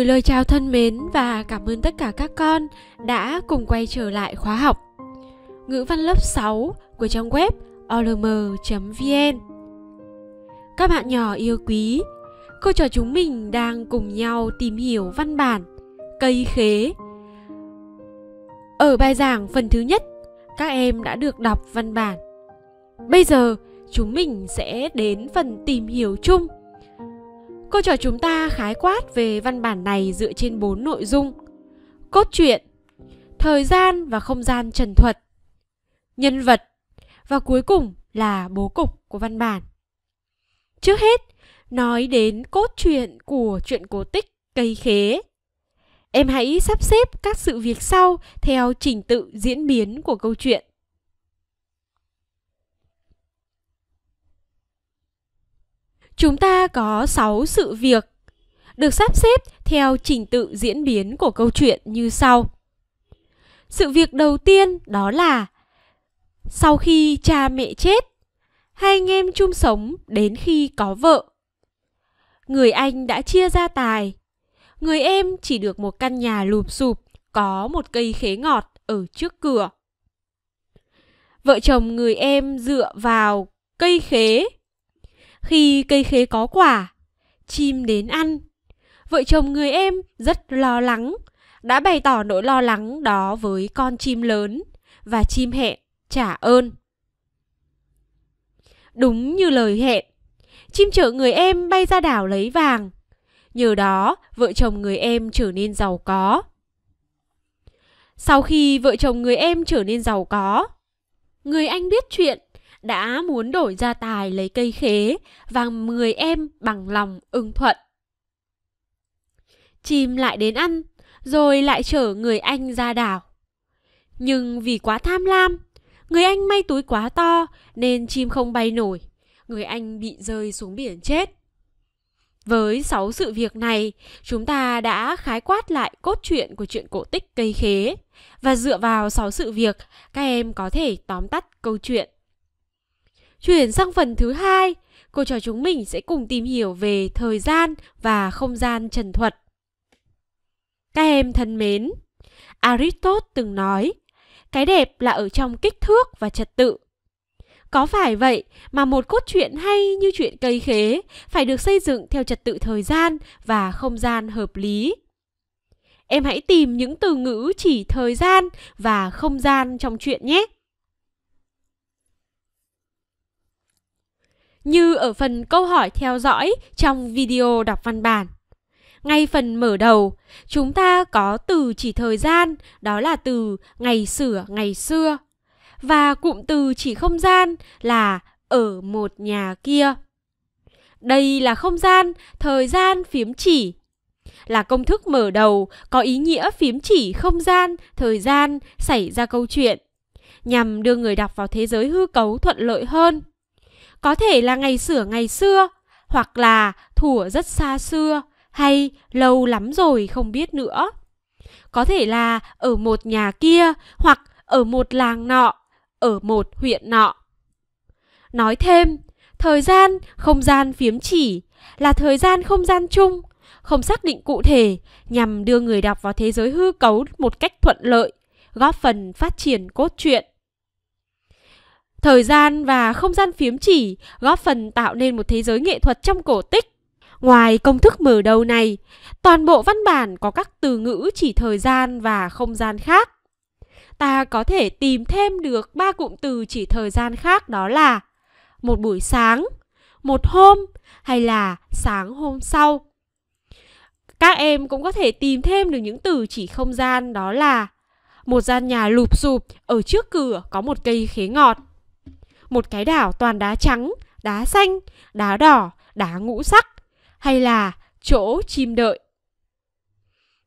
gửi lời chào thân mến và cảm ơn tất cả các con đã cùng quay trở lại khóa học ngữ văn lớp 6 của trang web olm.vn. Các bạn nhỏ yêu quý, cô trò chúng mình đang cùng nhau tìm hiểu văn bản cây khế. Ở bài giảng phần thứ nhất, các em đã được đọc văn bản. Bây giờ, chúng mình sẽ đến phần tìm hiểu chung Câu trò chúng ta khái quát về văn bản này dựa trên bốn nội dung. Cốt truyện, thời gian và không gian trần thuật, nhân vật và cuối cùng là bố cục của văn bản. Trước hết, nói đến cốt truyện của truyện cổ tích Cây Khế. Em hãy sắp xếp các sự việc sau theo trình tự diễn biến của câu chuyện. chúng ta có 6 sự việc được sắp xếp theo trình tự diễn biến của câu chuyện như sau. Sự việc đầu tiên đó là sau khi cha mẹ chết, hai anh em chung sống đến khi có vợ. Người anh đã chia ra tài, người em chỉ được một căn nhà lụp sụp có một cây khế ngọt ở trước cửa. Vợ chồng người em dựa vào cây khế khi cây khế có quả chim đến ăn vợ chồng người em rất lo lắng đã bày tỏ nỗi lo lắng đó với con chim lớn và chim hẹn trả ơn đúng như lời hẹn chim chở người em bay ra đảo lấy vàng nhờ đó vợ chồng người em trở nên giàu có sau khi vợ chồng người em trở nên giàu có người anh biết chuyện đã muốn đổi gia tài lấy cây khế và 10 em bằng lòng ưng thuận. Chim lại đến ăn, rồi lại chở người anh ra đảo. Nhưng vì quá tham lam, người anh may túi quá to nên chim không bay nổi, người anh bị rơi xuống biển chết. Với sáu sự việc này, chúng ta đã khái quát lại cốt truyện của truyện cổ tích cây khế. Và dựa vào sáu sự việc, các em có thể tóm tắt câu chuyện. Chuyển sang phần thứ hai, cô trò chúng mình sẽ cùng tìm hiểu về thời gian và không gian trần thuật. Các em thân mến, Aristotle từng nói, cái đẹp là ở trong kích thước và trật tự. Có phải vậy mà một cốt truyện hay như chuyện cây khế phải được xây dựng theo trật tự thời gian và không gian hợp lý? Em hãy tìm những từ ngữ chỉ thời gian và không gian trong chuyện nhé. như ở phần câu hỏi theo dõi trong video đọc văn bản. Ngay phần mở đầu, chúng ta có từ chỉ thời gian, đó là từ ngày sửa ngày xưa. Và cụm từ chỉ không gian là ở một nhà kia. Đây là không gian, thời gian phím chỉ. Là công thức mở đầu có ý nghĩa phím chỉ không gian, thời gian xảy ra câu chuyện nhằm đưa người đọc vào thế giới hư cấu thuận lợi hơn có thể là ngày sửa ngày xưa, hoặc là thủa rất xa xưa, hay lâu lắm rồi không biết nữa. Có thể là ở một nhà kia, hoặc ở một làng nọ, ở một huyện nọ. Nói thêm, thời gian, không gian phiếm chỉ là thời gian không gian chung, không xác định cụ thể nhằm đưa người đọc vào thế giới hư cấu một cách thuận lợi, góp phần phát triển cốt truyện. Thời gian và không gian phiếm chỉ góp phần tạo nên một thế giới nghệ thuật trong cổ tích. Ngoài công thức mở đầu này, toàn bộ văn bản có các từ ngữ chỉ thời gian và không gian khác. Ta có thể tìm thêm được ba cụm từ chỉ thời gian khác đó là một buổi sáng, một hôm hay là sáng hôm sau. Các em cũng có thể tìm thêm được những từ chỉ không gian đó là một gian nhà lụp xụp, ở trước cửa có một cây khế ngọt một cái đảo toàn đá trắng, đá xanh, đá đỏ, đá ngũ sắc hay là chỗ chim đợi.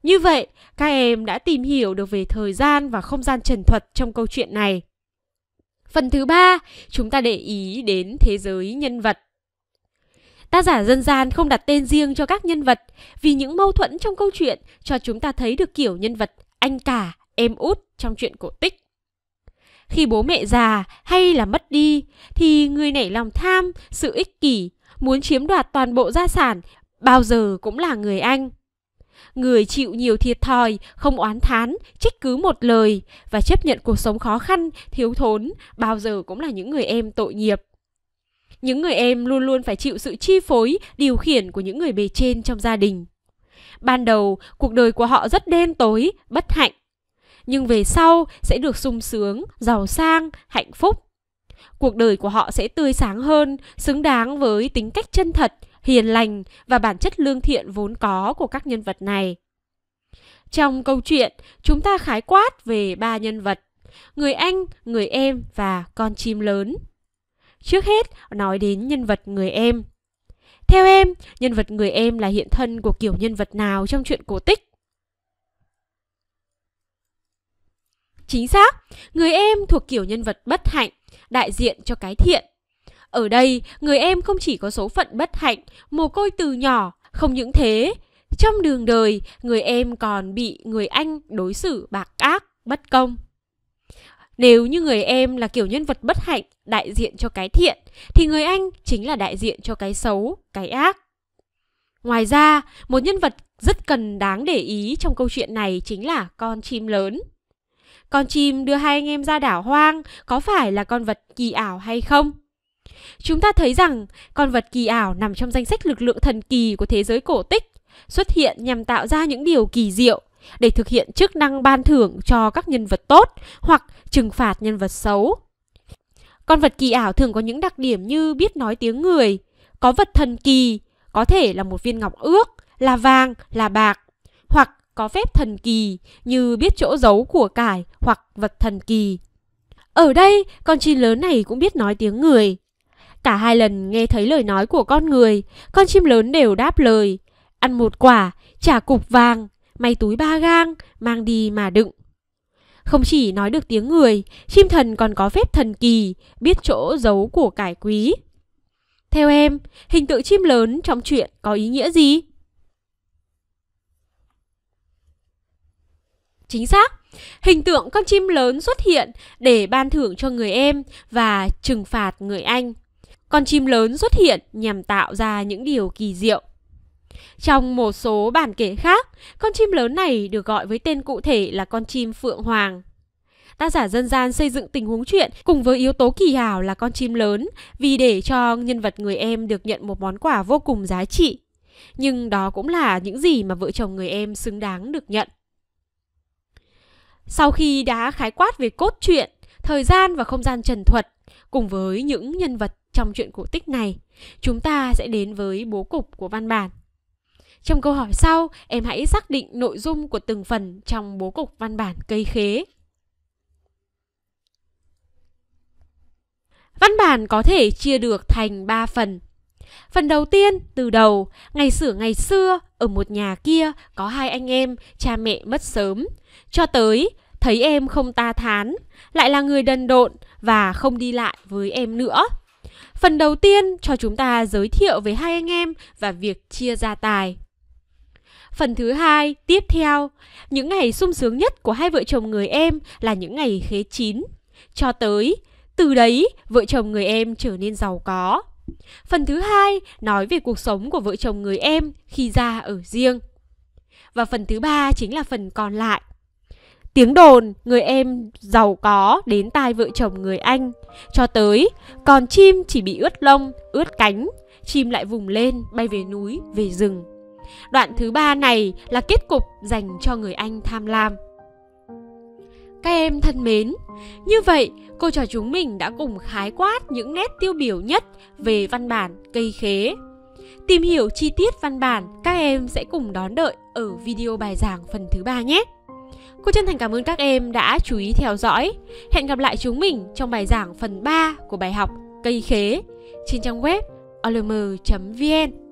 Như vậy, các em đã tìm hiểu được về thời gian và không gian trần thuật trong câu chuyện này. Phần thứ ba, chúng ta để ý đến thế giới nhân vật. Tác giả dân gian không đặt tên riêng cho các nhân vật vì những mâu thuẫn trong câu chuyện cho chúng ta thấy được kiểu nhân vật anh cả, em út trong chuyện cổ tích. Khi bố mẹ già hay là mất đi thì người nảy lòng tham, sự ích kỷ, muốn chiếm đoạt toàn bộ gia sản bao giờ cũng là người anh. Người chịu nhiều thiệt thòi, không oán thán, trích cứ một lời và chấp nhận cuộc sống khó khăn, thiếu thốn bao giờ cũng là những người em tội nghiệp. Những người em luôn luôn phải chịu sự chi phối, điều khiển của những người bề trên trong gia đình. Ban đầu, cuộc đời của họ rất đen tối, bất hạnh. Nhưng về sau sẽ được sung sướng, giàu sang, hạnh phúc. Cuộc đời của họ sẽ tươi sáng hơn, xứng đáng với tính cách chân thật, hiền lành và bản chất lương thiện vốn có của các nhân vật này. Trong câu chuyện, chúng ta khái quát về ba nhân vật, người anh, người em và con chim lớn. Trước hết, nói đến nhân vật người em. Theo em, nhân vật người em là hiện thân của kiểu nhân vật nào trong truyện cổ tích? Chính xác, người em thuộc kiểu nhân vật bất hạnh, đại diện cho cái thiện. Ở đây, người em không chỉ có số phận bất hạnh, mồ côi từ nhỏ, không những thế, trong đường đời, người em còn bị người anh đối xử bạc ác, bất công. Nếu như người em là kiểu nhân vật bất hạnh, đại diện cho cái thiện, thì người anh chính là đại diện cho cái xấu, cái ác. Ngoài ra, một nhân vật rất cần đáng để ý trong câu chuyện này chính là con chim lớn. Con chim đưa hai anh em ra đảo hoang có phải là con vật kỳ ảo hay không? Chúng ta thấy rằng con vật kỳ ảo nằm trong danh sách lực lượng thần kỳ của thế giới cổ tích, xuất hiện nhằm tạo ra những điều kỳ diệu để thực hiện chức năng ban thưởng cho các nhân vật tốt hoặc trừng phạt nhân vật xấu. Con vật kỳ ảo thường có những đặc điểm như biết nói tiếng người, có vật thần kỳ, có thể là một viên ngọc ước, là vàng, là bạc, hoặc có phép thần kỳ như biết chỗ giấu của cải hoặc vật thần kỳ. Ở đây, con chim lớn này cũng biết nói tiếng người. Cả hai lần nghe thấy lời nói của con người, con chim lớn đều đáp lời. Ăn một quả, trả cục vàng, may túi ba gang, mang đi mà đựng. Không chỉ nói được tiếng người, chim thần còn có phép thần kỳ, biết chỗ giấu của cải quý. Theo em, hình tượng chim lớn trong chuyện có ý nghĩa gì? Chính xác, Hình tượng con chim lớn xuất hiện để ban thưởng cho người em và trừng phạt người anh. Con chim lớn xuất hiện nhằm tạo ra những điều kỳ diệu. Trong một số bản kể khác, con chim lớn này được gọi với tên cụ thể là con chim Phượng Hoàng. Tác giả dân gian xây dựng tình huống chuyện cùng với yếu tố kỳ ảo là con chim lớn vì để cho nhân vật người em được nhận một món quà vô cùng giá trị. Nhưng đó cũng là những gì mà vợ chồng người em xứng đáng được nhận. Sau khi đã khái quát về cốt truyện, thời gian và không gian trần thuật cùng với những nhân vật trong truyện cổ tích này, chúng ta sẽ đến với bố cục của văn bản. Trong câu hỏi sau, em hãy xác định nội dung của từng phần trong bố cục văn bản cây khế. Văn bản có thể chia được thành 3 phần. Phần đầu tiên, từ đầu, ngày xửa ngày xưa, ở một nhà kia có hai anh em, cha mẹ mất sớm. Cho tới, thấy em không ta thán, lại là người đần độn và không đi lại với em nữa. Phần đầu tiên cho chúng ta giới thiệu với hai anh em và việc chia gia tài. Phần thứ hai, tiếp theo, những ngày sung sướng nhất của hai vợ chồng người em là những ngày khế chín. Cho tới, từ đấy, vợ chồng người em trở nên giàu có. Phần thứ hai nói về cuộc sống của vợ chồng người em khi ra ở riêng. Và phần thứ ba chính là phần còn lại. Tiếng đồn người em giàu có đến tai vợ chồng người Anh cho tới còn chim chỉ bị ướt lông, ướt cánh, chim lại vùng lên bay về núi, về rừng. Đoạn thứ ba này là kết cục dành cho người Anh tham lam. Các em thân mến, như vậy cô trò chúng mình đã cùng khái quát những nét tiêu biểu nhất về văn bản cây khế. Tìm hiểu chi tiết văn bản các em sẽ cùng đón đợi ở video bài giảng phần thứ ba nhé. Cô chân thành cảm ơn các em đã chú ý theo dõi. Hẹn gặp lại chúng mình trong bài giảng phần 3 của bài học Cây khế trên trang web olm.vn.